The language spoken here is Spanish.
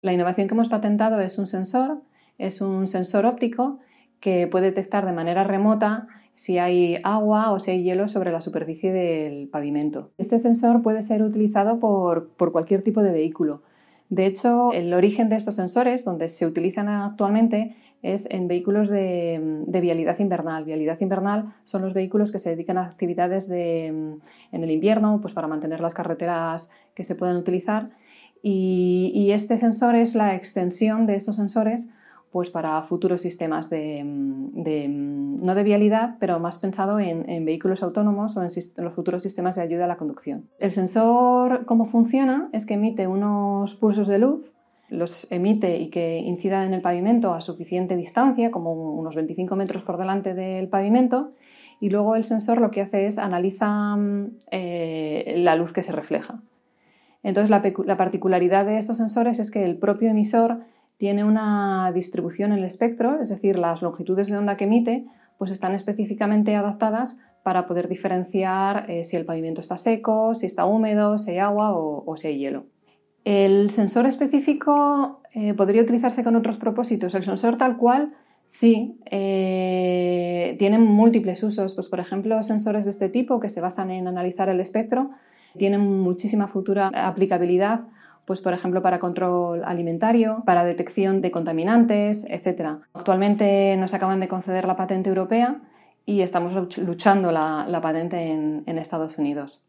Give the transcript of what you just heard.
La innovación que hemos patentado es un sensor, es un sensor óptico que puede detectar de manera remota si hay agua o si hay hielo sobre la superficie del pavimento. Este sensor puede ser utilizado por, cualquier tipo de vehículo. De hecho, el origen de estos sensores, donde se utilizan actualmente, es en vehículos de, vialidad invernal. Vialidad invernal son los vehículos que se dedican a actividades en el invierno, pues para mantener las carreteras que se pueden utilizar y, este sensor es la extensión de estos sensores pues para futuros sistemas de, mm, mm, no de vialidad, pero más pensado en, vehículos autónomos o en, los futuros sistemas de ayuda a la conducción. El sensor, ¿cómo funciona? Es que emite unos pulsos de luz, los emite y que incidan en el pavimento a suficiente distancia, como unos 25 metros por delante del pavimento, y luego el sensor lo que hace es analiza mm, eh, la luz que se refleja. Entonces, la, particularidad de estos sensores es que el propio emisor tiene una distribución en el espectro, es decir, las longitudes de onda que emite pues están específicamente adaptadas para poder diferenciar eh, si el pavimento está seco, si está húmedo, si hay agua o, si hay hielo. El sensor específico eh, podría utilizarse con otros propósitos. El sensor tal cual sí eh, tiene múltiples usos. Pues, por ejemplo, sensores de este tipo que se basan en analizar el espectro tienen muchísima futura aplicabilidad pues por ejemplo para control alimentario, para detección de contaminantes, etc. Actualmente nos acaban de conceder la patente europea y estamos luchando la, patente en Estados Unidos.